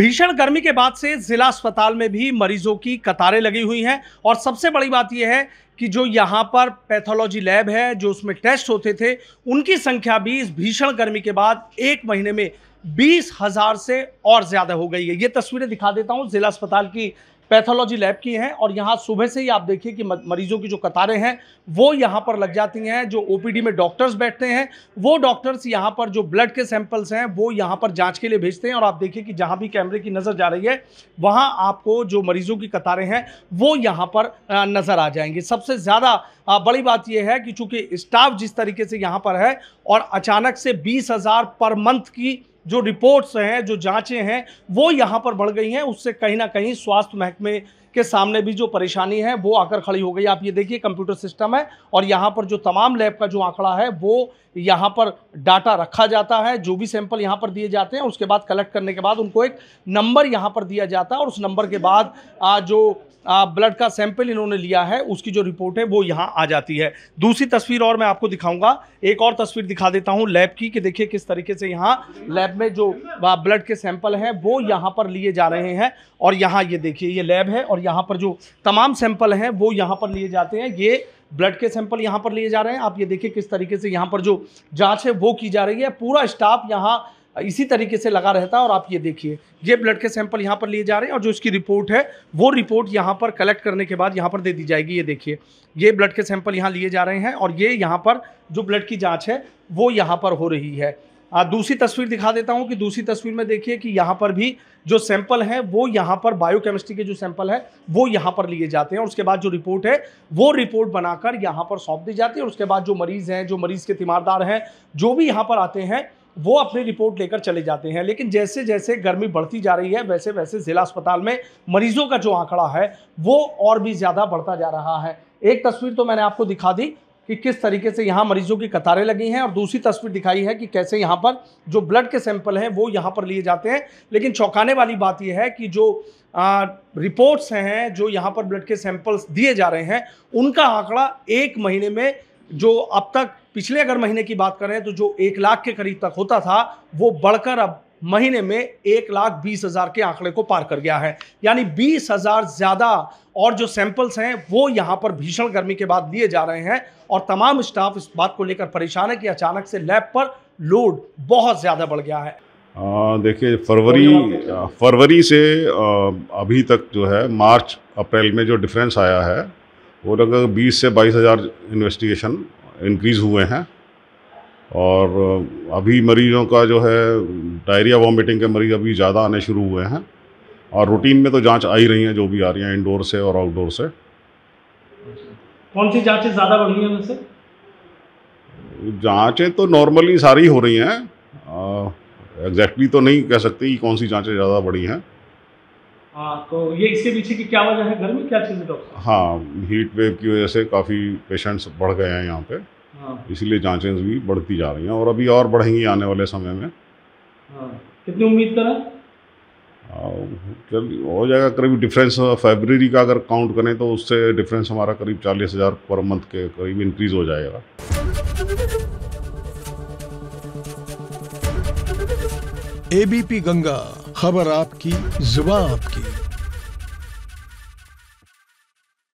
भीषण गर्मी के बाद से जिला अस्पताल में भी मरीजों की कतारें लगी हुई हैं और सबसे बड़ी बात यह है कि जो यहाँ पर पैथोलॉजी लैब है जो उसमें टेस्ट होते थे उनकी संख्या भी इस भीषण गर्मी के बाद एक महीने में बीस हजार से और ज़्यादा हो गई है ये तस्वीरें दिखा देता हूँ ज़िला अस्पताल की पैथोलॉजी लैब की हैं और यहाँ सुबह से ही आप देखिए कि मरीजों की जो कतारें हैं वो यहाँ पर लग जाती हैं जो ओपीडी में डॉक्टर्स बैठते हैं वो डॉक्टर्स यहाँ पर जो ब्लड के सैंपल्स हैं वो यहाँ पर जाँच के लिए भेजते हैं और आप देखिए कि जहाँ भी कैमरे की नज़र जा रही है वहाँ आपको जो मरीजों की कतारें हैं वो यहाँ पर नज़र आ जाएंगी सबसे ज़्यादा बड़ी बात यह है कि चूँकि स्टाफ जिस तरीके से यहाँ पर है और अचानक से बीस हज़ार पर मंथ की जो रिपोर्ट्स हैं जो जांचें हैं वो यहाँ पर बढ़ गई हैं उससे कहीं ना कहीं स्वास्थ्य महकमे के सामने भी जो परेशानी है वो आकर खड़ी हो गई आप ये देखिए कंप्यूटर सिस्टम है और यहाँ पर जो तमाम लैब का जो आंकड़ा है वो यहाँ पर डाटा रखा जाता है जो भी सैंपल यहाँ पर दिए जाते हैं उसके बाद कलेक्ट करने के बाद उनको एक नंबर यहाँ पर दिया जाता है और उस नंबर के बाद जो ब्लड का सैंपल इन्होंने लिया है उसकी जो रिपोर्ट है वो यहाँ आ जाती है दूसरी तस्वीर और मैं आपको दिखाऊंगा एक और तस्वीर दिखा देता हूँ लैब की कि देखिए किस तरीके से यहाँ लैब में जो ब्लड के सैंपल हैं वो यहाँ पर लिए जा रहे हैं और यहाँ ये देखिए ये लैब है और और यहाँ पर जो तमाम सैंपल हैं वो यहाँ पर लिए जाते हैं ये ब्लड के सैंपल यहाँ पर लिए जा रहे हैं आप ये देखिए किस तरीके से यहाँ पर जो जाँच है वो की जा रही है पूरा स्टाफ यहाँ इसी तरीके से लगा रहता है और आप ये देखिए ये ब्लड के सैंपल यहाँ पर लिए जा रहे हैं और जो इसकी रिपोर्ट है वो रिपोर्ट यहाँ पर कलेक्ट करने के बाद यहाँ पर दे दी जाएगी ये देखिए ये ब्लड के सैंपल यहाँ लिए जा रहे हैं और ये यहाँ पर जो ब्लड की जांच है वो यहाँ पर हो रही है हाँ, दूसरी तस्वीर दिखा देता हूँ कि दूसरी तस्वीर में देखिए कि यहाँ पर भी जो सैंपल हैं वो यहाँ पर बायोकेमिस्ट्री के जो सैंपल हैं वो यहाँ पर लिए जाते हैं और उसके बाद जो रिपोर्ट है वो रिपोर्ट बनाकर यहाँ पर सौंप दी जाती है और उसके बाद जो मरीज़ हैं जो मरीज़ के तीमारदार हैं जो भी यहाँ पर आते हैं वो अपनी रिपोर्ट लेकर चले जाते हैं लेकिन जैसे जैसे गर्मी बढ़ती जा रही है वैसे वैसे ज़िला अस्पताल में मरीजों का जो आंकड़ा है वो और भी ज़्यादा बढ़ता जा रहा है एक तस्वीर तो मैंने आपको दिखा दी कि किस तरीके से यहाँ मरीजों की कतारें लगी हैं और दूसरी तस्वीर दिखाई है कि कैसे यहाँ पर जो ब्लड के सैंपल हैं वो यहाँ पर लिए जाते हैं लेकिन चौंकाने वाली बात यह है कि जो आ, रिपोर्ट्स हैं जो यहाँ पर ब्लड के सैंपल्स दिए जा रहे हैं उनका आंकड़ा एक महीने में जो अब तक पिछले अगर महीने की बात करें तो जो एक लाख के करीब तक होता था वो बढ़कर अब महीने में एक लाख बीस हज़ार के आंकड़े को पार कर गया है यानी बीस हज़ार ज़्यादा और जो सैंपल्स हैं वो यहाँ पर भीषण गर्मी के बाद लिए जा रहे हैं और तमाम स्टाफ इस बात को लेकर परेशान है कि अचानक से लैब पर लोड बहुत ज़्यादा बढ़ गया है देखिए फरवरी फरवरी से अभी तक जो है मार्च अप्रैल में जो डिफरेंस आया है वो लगभग 20 से बाईस हज़ार इन्वेस्टिगेशन इंक्रीज़ हुए हैं और अभी मरीज़ों का जो है डायरिया वॉमिटिंग के मरीज़ अभी ज़्यादा आने शुरू हुए हैं और रूटीन में तो जांच आ ही रही हैं जो भी आ रही हैं इंडोर से और आउटडोर से कौन सी जांचें ज़्यादा बढ़ी हैं उनसे जांचें तो नॉर्मली सारी हो रही हैं एग्जैक्टली exactly तो नहीं कह सकते कि कौन सी जाँचें ज़्यादा बढ़ी हैं हाँ तो ये इसके पीछे की क्या वजह है गर्मी क्या चीज़ है डॉक्टर हाँ हीट वेव की वजह से काफ़ी पेशेंट्स बढ़ गए हैं यहाँ पे हाँ। इसीलिए जांचें भी बढ़ती जा रही हैं और अभी और बढ़ेंगी आने वाले समय में हाँ। कितनी उम्मीद करें हाँ, हो जाएगा करीब डिफरेंस फेबररी का अगर काउंट करें तो उससे डिफरेंस हमारा करीब चालीस हज़ार पर मंथ के करीब इंक्रीज हो जाएगा एबीपी गंगा खबर आपकी जुबा आपकी